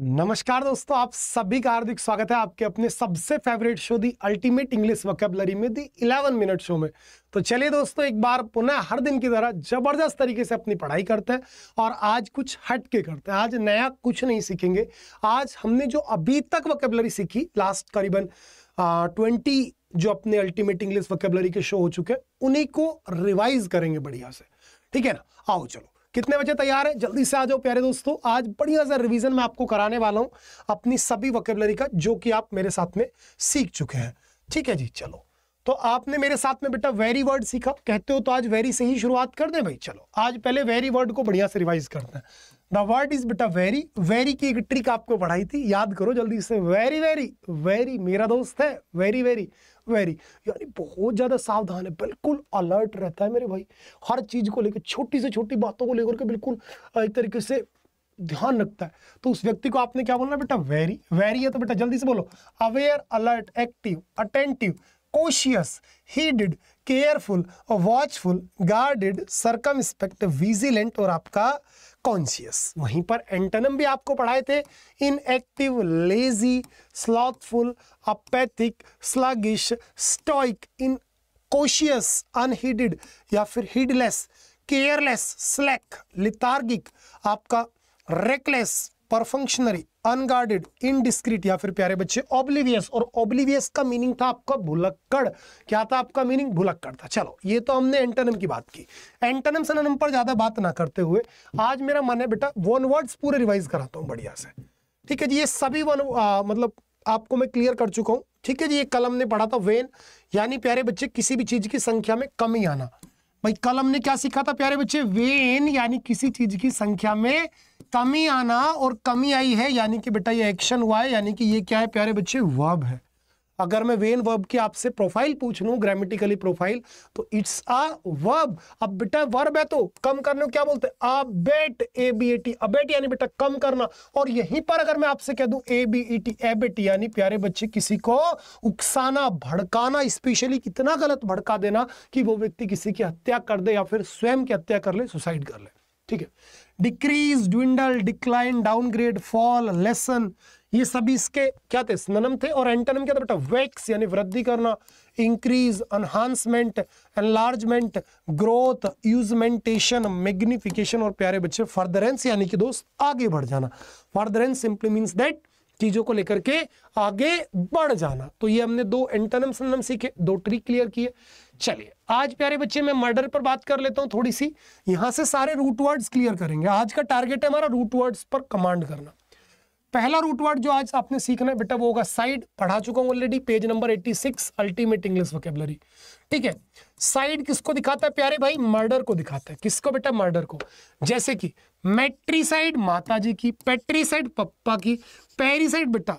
नमस्कार दोस्तों आप सभी का हार्दिक स्वागत है आपके अपने सबसे favourite show the ultimate English vocabulary में दी इलेवन मिनट शो में तो चलिए दोस्तों एक बार पुनः हर दिन की तरह जबरदस्त तरीके से अपनी पढ़ाई करते हैं और आज कुछ हट के करते हैं आज नया कुछ नहीं सीखेंगे आज हमने जो अभी तक वकेबलरी सीखी लास्ट करीबन ट्वेंटी जो अपने अल्टीमेट इंग्लिश वकेबलरी के शो हो चुके हैं उन्हीं को रिवाइज करेंगे बढ़िया से ठीक है ना आओ चलो कितने बजे तैयार है जल्दी से आ जाओ प्यारे दोस्तों आज बढ़िया सा रिवीजन मैं आपको कराने वाला हूं अपनी सभी वकेबलरी का जो कि आप मेरे साथ में सीख चुके हैं ठीक है जी चलो तो आपने मेरे साथ में बेटा वेरी वर्ड सीखा कहते हो तो आज वेरी से ही शुरुआत कर दे भाई चलो आज पहले वेरी वर्ड को बढ़िया से रिवाइज करते हैं द वर्ड इज बेटा वेरी वेरी की एक ट्रिक आपको पढ़ाई थी याद करो जल्दी से वेरी वेरी वेरी मेरा दोस्त है वेरी वेरी वेरी यानी बहुत ज़्यादा सावधान है बिल्कुल अलर्ट रहता है मेरे भाई हर चीज़ को लेकर छोटी से छोटी बातों को लेकर के बिल्कुल एक तरीके से ध्यान रखता है तो उस व्यक्ति को आपने क्या बोलना बेटा वेरी वेरी है तो बेटा जल्दी से बोलो aware alert active attentive cautious heeded careful watchful guarded circumspect vigilant और आपका कॉन्शियस वहीं पर एंटनम भी आपको पढ़ाए थे inactive lazy slothful apathetic sluggish stoic incautious unheeded या फिर हिडलेस केयरलेस स्लैक लिथार्गिक आपका रेकलेस परफंक्शनरी अनगार्डेड इनडिस्क्रीट या फिर प्यारे बच्चे ऑब्लिवियस और ऑब्लिवियस का मीनिंग था आपका भुलक्कड़ क्या था आपका मीनिंग भुलक्कड़ था चलो ये तो हमने एंटनम की बात की एंटनम सननम पर ज्यादा बात ना करते हुए आज मेरा मन है बेटा वन वर्ड्स पूरे रिवाइज कराता हूँ बढ़िया से ठीक है जी ये सभी वन आ, मतलब आपको मैं क्लियर कर चुका हूँ ठीक है जी ये कलम ने पढ़ा था वेन यानी प्यारे बच्चे किसी भी चीज की संख्या में कमी आना भाई कल हमने क्या सीखा था प्यारे बच्चे वेन यानी किसी चीज की संख्या में कमी आना और कमी आई है यानी कि बेटा ये एक्शन हुआ है यानी कि ये क्या है प्यारे बच्चे वब है अगर मैं वेन वर्ब की आपसे प्रोफाइल पूछ लू ग्रामेटिकली प्रोफाइल तो इट्स अ वर्ब अब बेटा वर्ब है तो कम करने को क्या बोलते हैं abate A B A T abate यानी बेटा कम करना और यहीं पर अगर मैं आपसे कह दू A B E T abet यानी प्यारे बच्चे किसी को उकसाना भड़काना स्पेशली कितना गलत भड़का देना कि वो व्यक्ति किसी की हत्या कर दे या फिर स्वयं की हत्या कर ले सुसाइड कर ले ठीक है decrease dwindle decline downgrade fall lessen ये सभी इसके क्या थे स्ननम थे और एंटनम क्या था बेटा वैक्स यानी वृद्धि करना increase enhancement enlargement growth augmentation magnification और प्यारे बच्चे फर्दरेंस यानी कि दोस्त आगे बढ़ जाना फर्दरेंस सिंपली मीन्स दैट चीजों को लेकर के आगे बढ़ जाना तो ये हमने दो एंटनम सनम सीखे दो ट्रिक क्लियर किए चलिए आज प्यारे बच्चे मैं मर्डर पर बात कर लेता हूं थोड़ी सी यहां से सारे रूट वर्ड्स क्लियर करेंगे आज का टारगेट है हमारा रूट वर्ड्स पर कमांड करना पहला रूटवर्ड जो आज आपने सीखना है बेटा वो होगा साइड पढ़ा चुका हूं already page number 86 ultimate English vocabulary ठीक है साइड किसको दिखाता है प्यारे भाई मर्डर को दिखाता है किसको बेटा मर्डर को जैसे कि मैट्रीसाइड माताजी जी की पेट्रीसाइड पप्पा की पेरीसाइड बेटा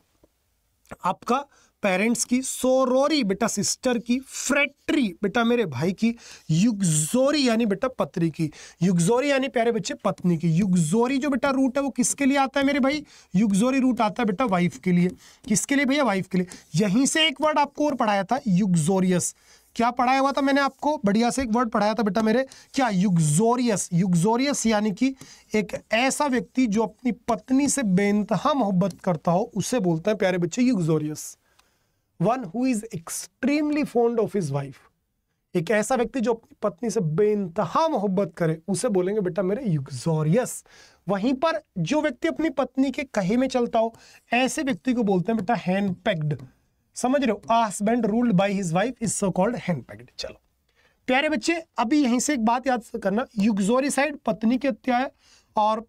आपका पेरेंट्स की सोरोरी बेटा सिस्टर की फ्रेटरी बेटा मेरे भाई की युगजोरी यानी बेटा पत्री की युगजोरी यानी प्यारे बच्चे पत्नी की युगजोरी जो बेटा रूट है वो किसके लिए आता है मेरे भाई युगजोरी रूट आता है बेटा वाइफ के लिए किसके लिए भैया वाइफ के लिए यहीं से एक वर्ड आपको और पढ़ाया था युगजोरियस क्या पढ़ाया हुआ था मैंने आपको बढ़िया से एक वर्ड पढ़ाया था बेटा मेरे क्या युगजोरियस युगजोरियस यानी कि एक ऐसा व्यक्ति जो अपनी पत्नी से बेनतहा मोहब्बत करता हो उसे बोलते हैं प्यारे बच्चे uxorious one who is extremely fond of his wife एक ऐसा व्यक्ति जो अपनी पत्नी से बेनतहा मोहब्बत करे उसे बोलेंगे बेटा मेरे यूक्सोरियस वहीं पर जो व्यक्ति अपनी पत्नी के कहे में चलता हो ऐसे व्यक्ति को बोलते हैं बेटा हैंड पैक्ड समझ रहे हो husband ruled by his wife is so called henpecked चलो प्यारे बच्चे अभी यहीं से एक बात याद करना साइड पत्नी की हत्या है और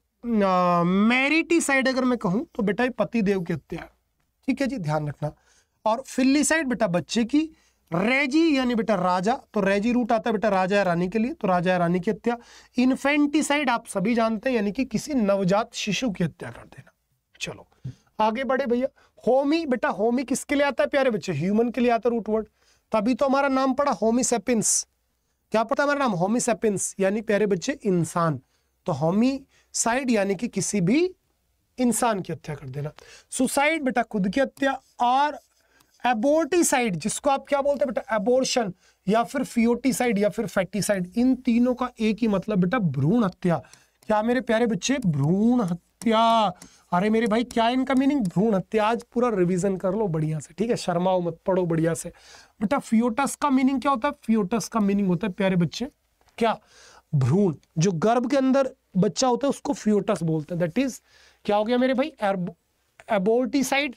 मैरिटी साइड अगर मैं कहूँ तो बेटा पति देव की हत्या है ठीक है जी ध्यान रखना और फिल्लीसाइड बेटा बच्चे की रेजी यानी बेटा राजा तो रेजी रूट आता है बेटा राजा या रानी के लिए तो राजा या रानी की हत्या इन्फेंटिसाइड आप सभी जानते हैं यानी कि किसी नवजात शिशु की हत्या कर देना चलो आगे बढ़े भैया होमी बेटा होमी किसके लिए आता है प्यारे बच्चे ह्यूमन के लिए आता है रूटवर्ड तभी तो हमारा नाम पड़ा होमिसेपिन्स क्या पड़ता है हमारा नाम होमिसेपिन्स यानी प्यारे बच्चे इंसान तो होमी साइड यानी कि किसी भी इंसान की हत्या कर देना सुसाइड बेटा खुद की हत्या और एबोर्टिसाइड जिसको आप क्या बोलते हैं बेटा एबोर्शन या फिर फियोटिसाइड या फिर फैक्टिसाइड इन तीनों का एक ही मतलब बेटा भ्रूण हत्या क्या मेरे प्यारे बच्चे भ्रूण हत्या अरे मेरे भाई क्या इनका मीनिंग भ्रूण हत्या आज पूरा रिवीजन कर लो बढ़िया से ठीक है शर्माओ मत पढ़ो बढ़िया से बेटा फियोटस का मीनिंग क्या होता है फियोटस का मीनिंग होता है प्यारे बच्चे क्या भ्रूण जो गर्भ के अंदर बच्चा होता है उसको फियोटस बोलते हैं दैट इज क्या हो गया मेरे भाई एबोर्टिसाइड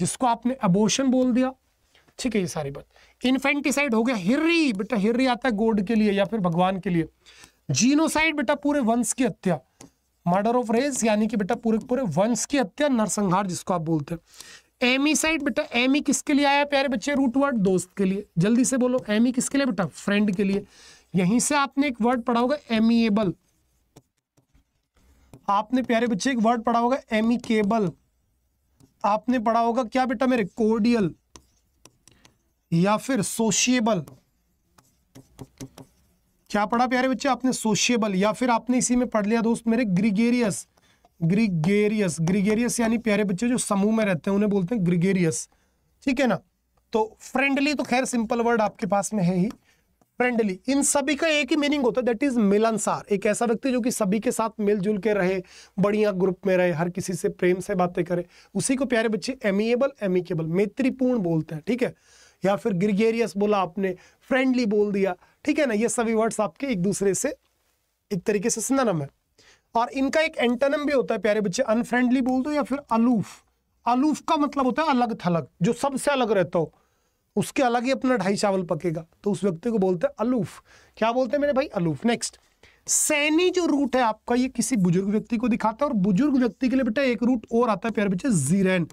जिसको आपने अबोशन बोल दिया ठीक है ये सारी बात इन्फेंटिसाइड हो गया हिर्री बेटा हिर्री आता है गोड के लिए या फिर भगवान के लिए जीनोसाइड बेटा पूरे वंश की हत्या मर्डर ऑफ रेस यानी कि बेटा पूरे पूरे वंश की हत्या नरसंहार जिसको आप बोलते हैं एमीसाइड बेटा एमी किसके लिए आया प्यारे बच्चे रूट वर्ड दोस्त के लिए जल्दी से बोलो एमी किसके लिए बेटा फ्रेंड के लिए यहीं से आपने एक वर्ड पढ़ा होगा एमीएबल आपने प्यारे बच्चे एक वर्ड पढ़ा होगा एमिकेबल आपने पढ़ा होगा क्या बेटा मेरे कोडियल या फिर सोशिएबल क्या पढ़ा प्यारे बच्चे आपने सोशिएबल या फिर आपने इसी में पढ़ लिया दोस्त मेरे ग्रिगेरियस ग्रिगेरियस ग्रिगेरियस यानी प्यारे बच्चे जो समूह में रहते हैं उन्हें बोलते हैं ग्रिगेरियस ठीक है ना तो फ्रेंडली तो खैर सिंपल वर्ड आपके पास में है ही फ्रेंडली इन सभी का एक ही मीनिंग होता है दैट इज मिलनसार एक ऐसा व्यक्ति जो कि सभी के साथ मिलजुल के रहे बढ़िया ग्रुप में रहे हर किसी से प्रेम से बातें करे उसी को प्यारे बच्चे एमिएबल एमिकेबल मैत्रीपूर्ण बोलते हैं ठीक है या फिर ग्रिगेरियस बोला आपने फ्रेंडली बोल दिया ठीक है ना ये सभी वर्ड्स आपके एक दूसरे से एक तरीके से सिननम है और इनका एक एंटनम भी होता है प्यारे बच्चे अनफ्रेंडली बोल दो या फिर अलूफ अलूफ का मतलब होता है अलग थलग जो सबसे अलग रहता हो उसके अलग ही अपना ढाई चावल पकेगा तो उस व्यक्ति को बोलते हैं अलूफ क्या बोलते हैं मेरे भाई अलूफ नेक्स्ट सैनी जो रूट है आपका ये किसी बुजुर्ग व्यक्ति को दिखाता है और बुजुर्ग व्यक्ति के लिए बेटा एक रूट और आता है प्यार बच्चे zeran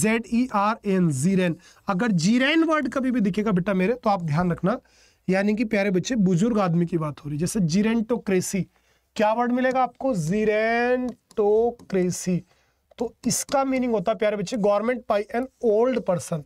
Z E e R N zeran अगर जीरेन वर्ड कभी भी दिखेगा बेटा मेरे तो आप ध्यान रखना यानी कि प्यारे बच्चे बुजुर्ग आदमी की बात हो रही है जैसे जीरेन्टोक्रेसी क्या वर्ड मिलेगा आपको जीरेन्टोक्रेसी तो इसका मीनिंग होता है प्यारे बच्चे government by an old person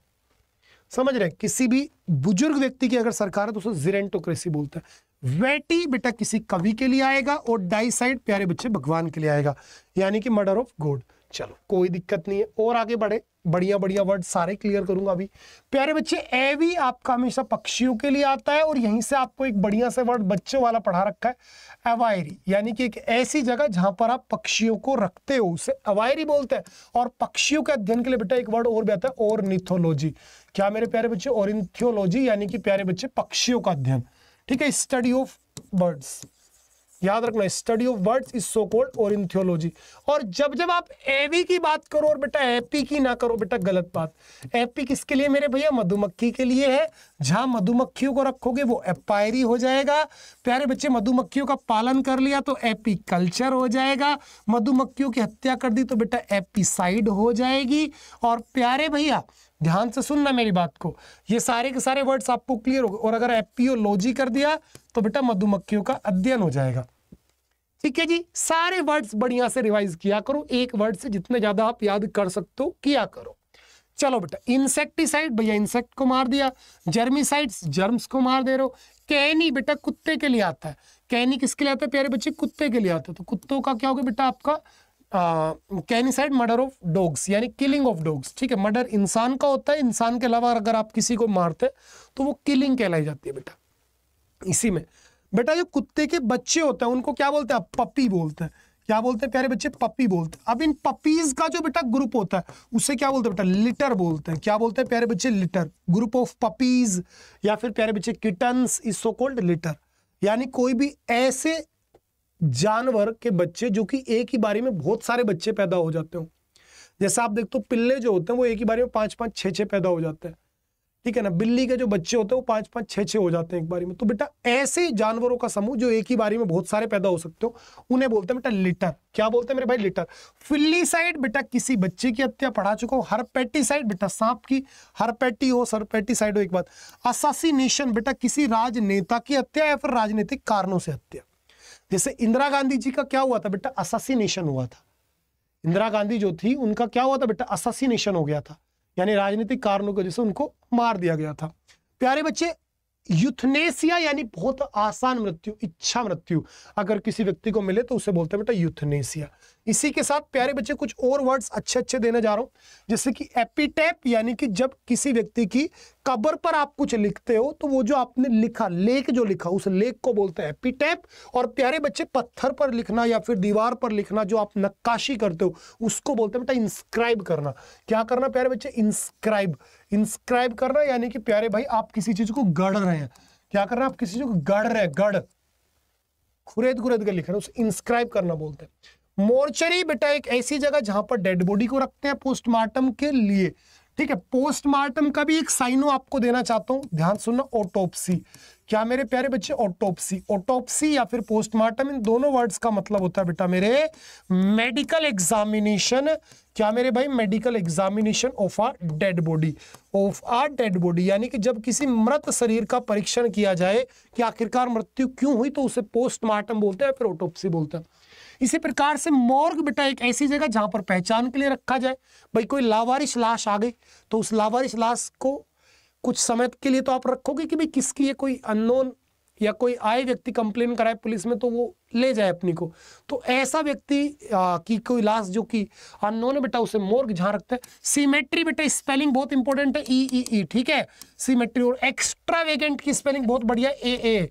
समझ रहे हैं किसी भी बुजुर्ग व्यक्ति की अगर सरकार है तो उसको जिरेंटोक्रेसी बोलता है वेटी बेटा किसी कवि के लिए आएगा और डाइसाइड प्यारे बच्चे भगवान के लिए आएगा यानी कि मर्डर ऑफ गॉड चलो कोई दिक्कत नहीं है और आगे बढ़े बढ़िया बढ़िया वर्ड सारे क्लियर करूंगा अभी प्यारे बच्चे ए भी आपका हमेशा पक्षियों के लिए आता है और यहीं से आपको एक बढ़िया से वर्ड बच्चों वाला पढ़ा रखा है अवायरी यानी कि एक ऐसी जगह जहां पर आप पक्षियों को रखते हो उसे अवायरी बोलते हैं और पक्षियों के अध्ययन के लिए बेटा एक वर्ड और भी आता है और निथोलॉजी क्या मेरे प्यारे बच्चे और यानी कि प्यारे बच्चे पक्षियों का अध्ययन ठीक है स्टडी ऑफ बर्ड्स याद रखना study of words is so called और इन थियोलॉजी और जब जब आप एवी की बात करो और बेटा एपी की ना करो बेटा गलत बात एपी किसके लिए मेरे भैया मधुमक्खी के लिए है जहां मधुमक्खियों को रखोगे वो एपायरी हो जाएगा प्यारे बच्चे मधुमक्खियों का पालन कर लिया तो एपी कल्चर हो जाएगा मधुमक्खियों की हत्या कर दी तो बेटा एपीसाइड हो जाएगी और प्यारे भैया ध्यान से सुनना मेरी बात को ये सारे के सारे वर्ड्स आपको क्लियर हो गए और अगर एपियोलॉजी कर दिया तो बेटा मधुमक्खियों का अध्ययन हो जाएगा ठीक है जी सारे वर्ड्स बढ़िया से रिवाइज किया करो एक वर्ड से जितने ज्यादा आप याद कर सकते हो किया करो चलो बेटा इंसेक्टिसाइड भैया इंसेक्ट को मार दिया जर्मिसाइड्स जर्म्स को मार दे रहे हो कैनी बेटा कुत्ते के लिए आता है कैनी किसके लिए आता है प्यारे बच्चे कुत्ते के लिए आता है तो कुत्तों का क्या होगा बेटा आपका कैनिसाइड मर्डर ऑफ डॉग्स यानी किलिंग ऑफ डॉग्स ठीक है मर्डर इंसान का होता है इंसान के अलावा अगर आप किसी को मारते तो वो किलिंग कहलाई जाती है बेटा इसी में बेटा जो कुत्ते के बच्चे होते हैं उनको क्या बोलते हैं पप्पी बोलते हैं क्या बोलते हैं प्यारे बच्चे पप्पी बोलते हैं अब इन पपीज का जो बेटा ग्रुप होता है उसे क्या बोलते हैं बेटा लिटर बोलते हैं क्या बोलते हैं प्यारे बच्चे लिटर ग्रुप ऑफ पपीज या फिर प्यारे बच्चे kittens is so called litter यानी कोई भी ऐसे जानवर के बच्चे जो कि एक ही बारी में बहुत सारे बच्चे पैदा हो जाते हो जैसे आप देखते हो पिल्ले जो होते हैं वो एक ही बारी में पांच पांच छः छः पैदा हो जाते हैं ठीक है ना बिल्ली के जो बच्चे होते हैं वो पांच पांच छह छह हो जाते हैं एक बारी में तो बेटा ऐसे जानवरों का समूह जो एक ही बारी में बहुत सारे पैदा हो सकते हो उन्हें बोलते हैं बेटा लिटर क्या बोलते हैं मेरे भाई लिटर फिल्लीसाइड बेटा किसी बच्चे की हत्या पढ़ा चुका हूँ हरपेटीसाइड बेटा सांप की हरपेटी हो सरपेटीसाइड हो एक बात असासीनेशन बेटा किसी राजनेता की हत्या या फिर राजनीतिक कारणों से हत्या जैसे इंदिरा गांधी जी का क्या हुआ था बेटा असासीनेशन हुआ था इंदिरा गांधी जो थी उनका क्या हुआ था बेटा असासीनेशन हो गया था यानी राजनीतिक कारणों की वजह से उनको मार दिया गया था प्यारे बच्चे यूथनेसिया यानी बहुत आसान मृत्यु इच्छा मृत्यु अगर किसी व्यक्ति को मिले तो उसे बोलते हैं बेटा यूथनेसिया इसी के साथ प्यारे बच्चे कुछ और वर्ड्स अच्छे अच्छे देने जा रहा हूं जैसे कि एपिटेप यानी कि जब किसी व्यक्ति की कब्र पर आप कुछ लिखते हो तो वो जो आपने लिखा लेख जो लिखा उस लेख को बोलते हैं एपिटेप और प्यारे बच्चे पत्थर पर लिखना या फिर दीवार पर लिखना जो आप नक्काशी करते हो उसको बोलते हैं बेटा इंस्क्राइब करना क्या करना प्यारे बच्चे इंस्क्राइब इंस्क्राइब करना यानी कि प्यारे भाई आप किसी चीज को गढ़ रहे हैं क्या करना आप किसी चीज को गढ़ रहे हैं गढ़ खुरेद खुरेद कर लिख रहे हैं उसे इंस्क्राइब करना बोलते हैं मोर्चरी बेटा एक ऐसी जगह जहां पर डेड बॉडी को रखते हैं पोस्टमार्टम के लिए ठीक है पोस्टमार्टम का भी एक साइनो आपको देना चाहता हूं ध्यान सुनना ऑटोप्सी क्या मेरे प्यारे बच्चे ऑटोप्सी ऑटोप्सी या फिर पोस्टमार्टम इन दोनों वर्ड्स का मतलब होता है बेटा मेरे मेडिकल एग्जामिनेशन क्या मेरे भाई medical examination of a dead body of a dead body यानी कि जब किसी मृत शरीर का परीक्षण किया जाए कि आखिरकार मृत्यु क्यों हुई तो उसे पोस्टमार्टम बोलते हैं या फिर ऑटोप्सी बोलते हैं इसी प्रकार से मॉर्ग बेटा एक ऐसी जगह जहाँ पर पहचान के लिए रखा जाए भाई कोई लावारिश लाश आ गई तो उस लावारिश लाश को कुछ समय के लिए तो आप रखोगे कि भाई किसकी है कोई अननोन या कोई आए व्यक्ति कंप्लेन कराए पुलिस में तो वो ले जाए अपनी को तो ऐसा व्यक्ति की कोई लाश जो कि अननोन बेटा उसे मोर्ग जहाँ रखते हैं सीमेट्री बेटा स्पेलिंग बहुत इंपॉर्टेंट है ई ई ई ठीक है सीमेट्री और एक्स्ट्रा वेगेंट की स्पेलिंग बहुत बढ़िया uh uh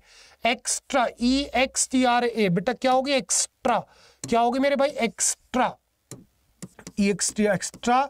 extra E X T R A बेटा क्या होगी एक्स्ट्रा क्या होगी मेरे भाई extra E X T 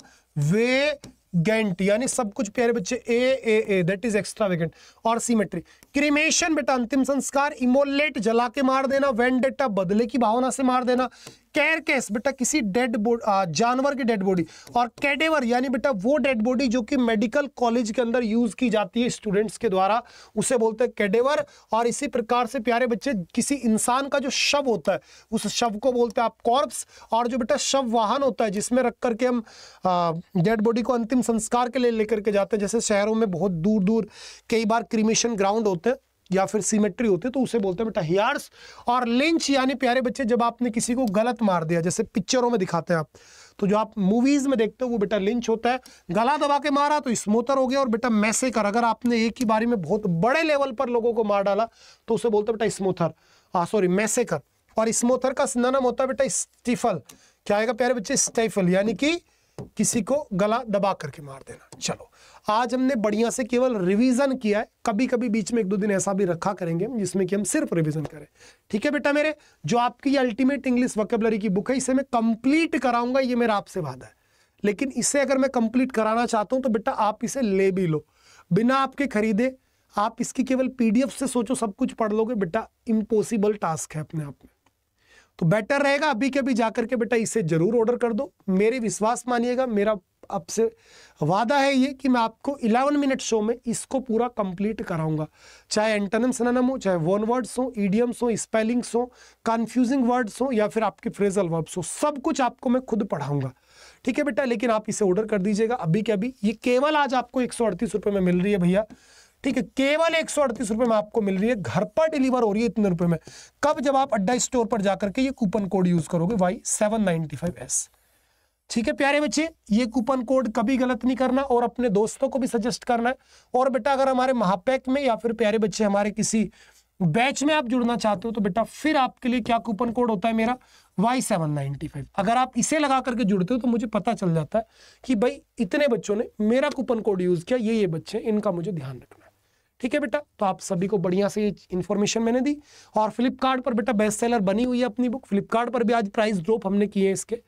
extravagant यानी सब कुछ प्यारे बच्चे uh uh uh that is extravagant और सीमेट्री क्रिमेशन बेटा अंतिम संस्कार इमोलेट जला के मार देना वेंडेटा बदले की भावना से मार देना कैर केस बेटा किसी डेड बॉडी जानवर की डेड बॉडी और कैडेवर यानी बेटा वो डेड बॉडी जो कि मेडिकल कॉलेज के अंदर यूज की जाती है स्टूडेंट्स के द्वारा उसे बोलते हैं कैडेवर और इसी प्रकार से प्यारे बच्चे किसी इंसान का जो शव होता है उस शव को बोलते हैं आप कॉर्प्स और जो बेटा शव वाहन होता है जिसमें रख करके हम डेड बॉडी को अंतिम संस्कार के लिए लेकर के जाते हैं जैसे शहरों में बहुत दूर दूर कई बार क्रिमेशन ग्राउंड होते हैं या फिर सिमेट्री होती है तो उसे बोलते हैं बेटा हियार्स और लिंच यानी प्यारे बच्चे जब आपने किसी को गलत मार दिया जैसे पिक्चरों में दिखाते हैं आप तो जो आप मूवीज में देखते हो वो बेटा लिंच होता है गला दबा के मारा तो स्मोतर हो गया और बेटा मैसेकर अगर आपने एक ही बारी में बहुत बड़े लेवल पर लोगों को मार डाला तो उसे बोलते बेटा स्मोथर हाँ सॉरी मैसेकर और स्मोथर का नाम होता है बेटा स्टीफल क्या आएगा प्यारे बच्चे स्टेफल यानी कि किसी को गला दबा करके मार देना चलो आज हमने बढ़िया से केवल रिवीजन किया है कभी कभी बीच में एक दो दिन ऐसा भी रखा करेंगे जिसमें कि हम सिर्फ रिवीजन करें ठीक है बेटा मेरे जो आपकी अल्टीमेट इंग्लिश वकेबलरी की बुक है इसे मैं कंप्लीट कराऊंगा ये मेरा आपसे वादा है लेकिन इसे अगर मैं कंप्लीट कराना चाहता हूं तो बेटा आप इसे ले भी लो बिना आपके खरीदे आप इसकी केवल पीडीएफ से सोचो सब कुछ पढ़ लोगे बेटा इम्पॉसिबल टास्क है अपने आप में तो बेटर रहेगा अभी के अभी जाकर के बेटा इसे जरूर ऑर्डर कर दो मेरे विश्वास मानिएगा मेरा आपसे वादा है ये कि मैं आपको 11 मिनट शो में इसको पूरा कंप्लीट कराऊंगा चाहे एंटन सनम हो चाहे वन वर्ड्स हो ईडियम्स हो स्पेलिंग्स हो कंफ्यूजिंग वर्ड्स हो या फिर आपके फ्रेजल वर्ब्स हो सब कुछ आपको मैं खुद पढ़ाऊंगा ठीक है बेटा लेकिन आप इसे ऑर्डर कर दीजिएगा अभी के अभी ये केवल आज आपको एक सौ में मिल रही है भैया ठीक है केवल एक रुपए में आपको मिल रही है घर पर डिलीवर हो रही है इतने रुपए में कब जब आप अड्डा स्टोर पर जाकर के ये कूपन कोड यूज करोगे वाई सेवन एस ठीक है प्यारे बच्चे ये कूपन कोड कभी गलत नहीं करना और अपने दोस्तों को भी सजेस्ट करना है और बेटा अगर हमारे महापैक में या फिर प्यारे बच्चे हमारे किसी बैच में आप जुड़ना चाहते हो तो बेटा फिर आपके लिए क्या कूपन कोड होता है मेरा वाई सेवन नाइनटी फाइव अगर आप इसे लगा करके जुड़ते हो तो मुझे पता चल जाता है कि भाई इतने बच्चों ने मेरा कूपन कोड यूज़ किया ये ये बच्चे इनका मुझे ध्यान रखना ठीक है बेटा तो आप सभी को बढ़िया से इन्फॉर्मेशन मैंने दी और फ्लिपकार्ट पर बेटा बेस्ट सेलर बनी हुई है अपनी बुक फ्लिपकार्ट पर भी आज प्राइस ड्रॉप हमने किए हैं इसके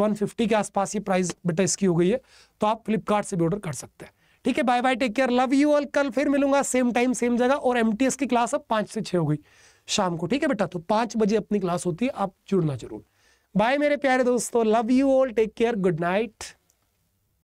150 के आसपास ये प्राइस बेटा इसकी हो गई है तो आप फ्लिपकार्ट से भी ऑर्डर कर सकते हैं ठीक है bye bye take care love you all कल फिर मिलूंगा सेम टाइम सेम जगह और एम की क्लास अब पांच से छह हो गई शाम को ठीक है बेटा तो पांच बजे अपनी क्लास होती है आप जुड़ना जरूर बाय मेरे प्यारे दोस्तों love you all take care good night